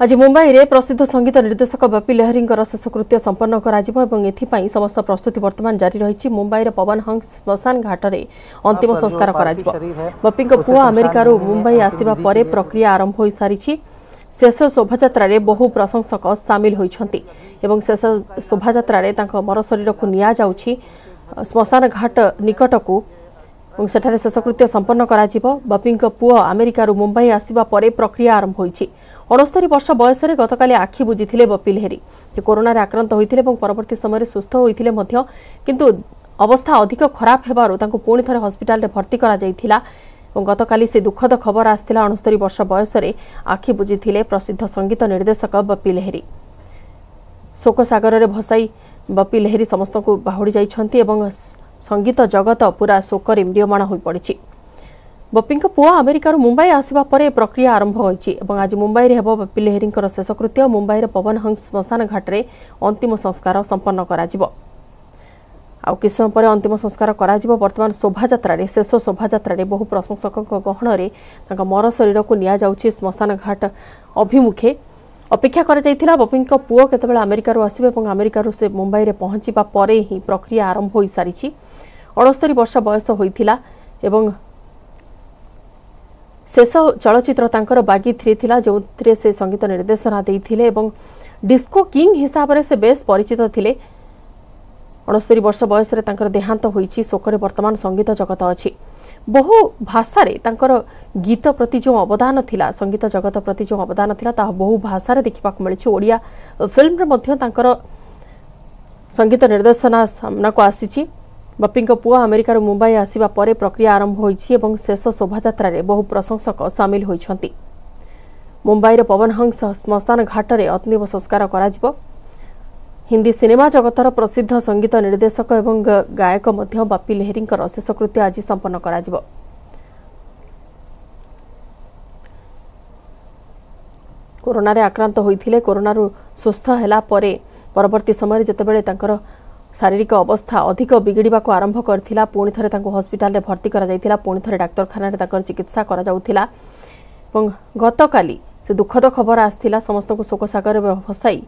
ଆଜି ମୁମ୍ବାଇରେ ପ୍ରସିଦ୍ଧ ସଙ୍ଗୀତ ନିର୍ଦ୍ଦେଶକ ବପି ଲେହରୀଙ୍କର ଶେଷକୃତ୍ୟ ସମ୍ପନ୍ନ କରାଯିବ ଏବଂ ଏଥିପାଇଁ ସମସ୍ତ ପ୍ରସ୍ତୁତି ବର୍ତ୍ତମାନ ଜାରି ରହିଛି ମୁମ୍ବାଇର ପବନ ହଙ୍ଗ ଶ୍ମଶାନ ଘାଟରେ ଅନ୍ତିମ ସଂସ୍କାର କରାଯିବ ବପିଙ୍କ ପୁଅ ଆମେରିକାରୁ ମୁମ୍ବାଇ ଆସିବା ପରେ ପ୍ରକ୍ରିୟା ଆରମ୍ଭ ହୋଇସାରିଛି ଶେଷ ଶୋଭାଯାତ୍ରାରେ ବହୁ ପ୍ରଶଂସକ ସାମିଲ ହୋଇଛନ୍ତି ଏବଂ ଶେଷ ଶୋଭାଯାତ୍ରାରେ ତାଙ୍କ ମରଶରୀରକୁ ନିଆଯାଉଛି ଶ୍ମଶାନ ଘାଟ ନିକଟକୁ ଏବଂ ସେଠାରେ ଶେଷକୃତ୍ୟ ସମ୍ପନ୍ନ କରାଯିବ ବପିଙ୍କ ପୁଅ ଆମେରିକାରୁ ମୁମ୍ବାଇ ଆସିବା ପରେ ପ୍ରକ୍ରିୟା ଆରମ୍ଭ ହୋଇଛି ଅଣସ୍ତରି ବର୍ଷ ବୟସରେ ଗତକାଲି ଆଖି ବୁଝିଥିଲେ ବପି ଲେହେରି ସେ କରୋନାରେ ଆକ୍ରାନ୍ତ ହୋଇଥିଲେ ଏବଂ ପରବର୍ତ୍ତୀ ସମୟରେ ସୁସ୍ଥ ହୋଇଥିଲେ ମଧ୍ୟ କିନ୍ତୁ ଅବସ୍ଥା ଅଧିକ ଖରାପ ହେବାରୁ ତାଙ୍କୁ ପୁଣି ଥରେ ହସ୍ପିଟାଲରେ ଭର୍ତ୍ତି କରାଯାଇଥିଲା ଏବଂ ଗତକାଲି ସେ ଦୁଃଖଦ ଖବର ଆସିଥିଲା ଅଣସ୍ତରି ବର୍ଷ ବୟସରେ ଆଖି ବୁଝିଥିଲେ ପ୍ରସିଦ୍ଧ ସଙ୍ଗୀତ ନିର୍ଦ୍ଦେଶକ ବପି ଲେହେରି ଶୋକସାଗରରେ ଭସାଇ ବପି ଲେହେରି ସମସ୍ତଙ୍କୁ ବାହୁଡ଼ି ଯାଇଛନ୍ତି ଏବଂ ସଙ୍ଗୀତ ଜଗତ ପୁରା ଶୋକରେ ମ୍ରିୟମାଣ ହୋଇପଡ଼ିଛି ବପିଙ୍କ ପୁଅ ଆମେରିକାରୁ ମୁମ୍ବାଇ ଆସିବା ପରେ ପ୍ରକ୍ରିୟା ଆରମ୍ଭ ହୋଇଛି ଏବଂ ଆଜି ମୁମ୍ବାଇରେ ହେବ ବପି ଲେହେରିଙ୍କର ଶେଷକୃତ୍ୟ ମୁମ୍ବାଇର ପବନ ହଂସ ଶ୍ମଶାନ ଘାଟରେ ଅନ୍ତିମ ସଂସ୍କାର ସମ୍ପନ୍ନ କରାଯିବ ଆଉ କିଛି ସମୟ ପରେ ଅନ୍ତିମ ସଂସ୍କାର କରାଯିବ ବର୍ତ୍ତମାନ ଶୋଭାଯାତ୍ରାରେ ଶେଷ ଶୋଭାଯାତ୍ରାରେ ବହୁ ପ୍ରଶଂସକଙ୍କ ଗହଣରେ ତାଙ୍କ ମରଶରୀରକୁ ନିଆଯାଉଛି ଶ୍ମଶାନ ଘାଟ ଅଭିମୁଖେ ଅପେକ୍ଷା କରାଯାଇଥିଲା ବପିଙ୍କ ପୁଅ କେତେବେଳେ ଆମେରିକାରୁ ଆସିବ ଏବଂ ଆମେରିକାରୁ ସେ ମୁମ୍ବାଇରେ ପହଞ୍ଚିବା ପରେ ହିଁ ପ୍ରକ୍ରିୟା ଆରମ୍ଭ ହୋଇସାରିଛି ଅଣସ୍ତରୀ ବର୍ଷ ବୟସ ହୋଇଥିଲା ଏବଂ ଶେଷ ଚଳଚ୍ଚିତ୍ର ତାଙ୍କର ବାଗି ଥ୍ରୀ ଥିଲା ଯେଉଁଥିରେ ସେ ସଙ୍ଗୀତ ନିର୍ଦ୍ଦେଶନା ଦେଇଥିଲେ ଏବଂ ଡିସ୍କୋ କିଙ୍ଗ ହିସାବରେ ସେ ବେଶ୍ ପରିଚିତ ଥିଲେ ଅଣସ୍ତରୀ ବର୍ଷ ବୟସରେ ତାଙ୍କର ଦେହାନ୍ତ ହୋଇଛି ଶୋକରେ ବର୍ତ୍ତମାନ ସଙ୍ଗୀତ ଜଗତ ଅଛି ବହୁ ଭାଷାରେ ତାଙ୍କର ଗୀତ ପ୍ରତି ଯେଉଁ ଅବଦାନ ଥିଲା ସଙ୍ଗୀତ ଜଗତ ପ୍ରତି ଯେଉଁ ଅବଦାନ ଥିଲା ତାହା ବହୁ ଭାଷାରେ ଦେଖିବାକୁ ମିଳିଛି ଓଡ଼ିଆ ଫିଲ୍ମରେ ମଧ୍ୟ ତାଙ୍କର ସଙ୍ଗୀତ ନିର୍ଦ୍ଦେଶନା ସାମ୍ନାକୁ ଆସିଛି ବପିଙ୍କ ପୁଅ ଆମେରିକାରୁ ମୁମ୍ବାଇ ଆସିବା ପରେ ପ୍ରକ୍ରିୟା ଆରମ୍ଭ ହୋଇଛି ଏବଂ ଶେଷ ଶୋଭାଯାତ୍ରାରେ ବହୁ ପ୍ରଶଂସକ ସାମିଲ ହୋଇଛନ୍ତି ମୁମ୍ବାଇର ପବନହଂସ ଶ୍ମଶାନ ଘାଟରେ ଅତ୍ନୀବ ସଂସ୍କାର କରାଯିବ ହିନ୍ଦୀ ସିନେମା ଜଗତର ପ୍ରସିଦ୍ଧ ସଙ୍ଗୀତ ନିର୍ଦ୍ଦେଶକ ଏବଂ ଗାୟକ ମଧ୍ୟ ବାପି ଲେହେରୀଙ୍କର ଶେଷକୃତ୍ୟ ଆଜି ସମ୍ପନ୍ନ କରାଯିବ କରୋନାରେ ଆକ୍ରାନ୍ତ ହୋଇଥିଲେ କରୋନାରୁ ସୁସ୍ଥ ହେଲା ପରେ ପରବର୍ତ୍ତୀ ସମୟରେ ଯେତେବେଳେ ତାଙ୍କର ଶାରୀରିକ ଅବସ୍ଥା ଅଧିକ ବିଗିଡ଼ିବାକୁ ଆରମ୍ଭ କରିଥିଲା ପୁଣି ଥରେ ତାଙ୍କୁ ହସ୍ପିଟାଲରେ ଭର୍ତ୍ତି କରାଯାଇଥିଲା ପୁଣି ଥରେ ଡାକ୍ତରଖାନାରେ ତାଙ୍କର ଚିକିତ୍ସା କରାଯାଉଥିଲା ଏବଂ ଗତକାଲି ସେ ଦୁଃଖଦ ଖବର ଆସିଥିଲା ସମସ୍ତଙ୍କୁ ଶୋକସାଗରରେ ଫସାଇ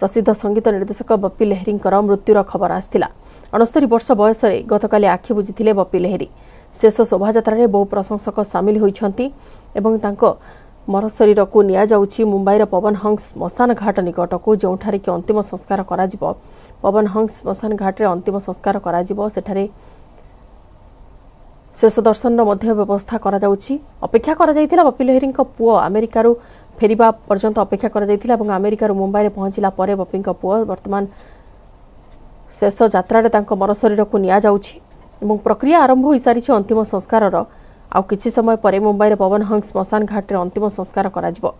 ପ୍ରସିଦ୍ଧ ସଙ୍ଗୀତ ନିର୍ଦ୍ଦେଶକ ବପି ଲେହେରୀଙ୍କର ମୃତ୍ୟୁର ଖବର ଆସିଥିଲା ଅଣସ୍ତରୀ ବର୍ଷ ବୟସରେ ଗତକାଲି ଆଖି ବୁଝିଥିଲେ ବପି ଲେହେରୀ ଶେଷ ଶୋଭାଯାତ୍ରାରେ ବହୁ ପ୍ରଶଂସକ ସାମିଲ ହୋଇଛନ୍ତି ଏବଂ ତାଙ୍କ ମରଶରୀରକୁ ନିଆଯାଉଛି ମୁମ୍ବାଇର ପବନ ହଂସ ମଶାନ ଘାଟ ନିକଟକୁ ଯେଉଁଠାରେ କି ଅନ୍ତିମ ସଂସ୍କାର କରାଯିବ ପବନ ହଂସ ମଶାନ ଘାଟରେ ଅନ୍ତିମ ସଂସ୍କାର କରାଯିବ ସେଠାରେ ଶେଷ ଦର୍ଶନର ମଧ୍ୟ ବ୍ୟବସ୍ଥା କରାଯାଉଛି ଅପେକ୍ଷା କରାଯାଇଥିଲା ବପି ଲେହେରୀଙ୍କ ପୁଅ ଆମେରିକାରୁ फेरि पर्यन्त अपेक्षा गरि अमेरिक मुम्बईले पहचलाप बपिङ पूर्व बर्तमान शेष जाँदा मर शरीरको नियाउँछ प्रक्रिया आरंभ आरम्भारी अंतिम संस्कार र आउँछ समय पर मुम्बई र पवनहङ घाट घाट्रे अंतिम संस्कार हुनु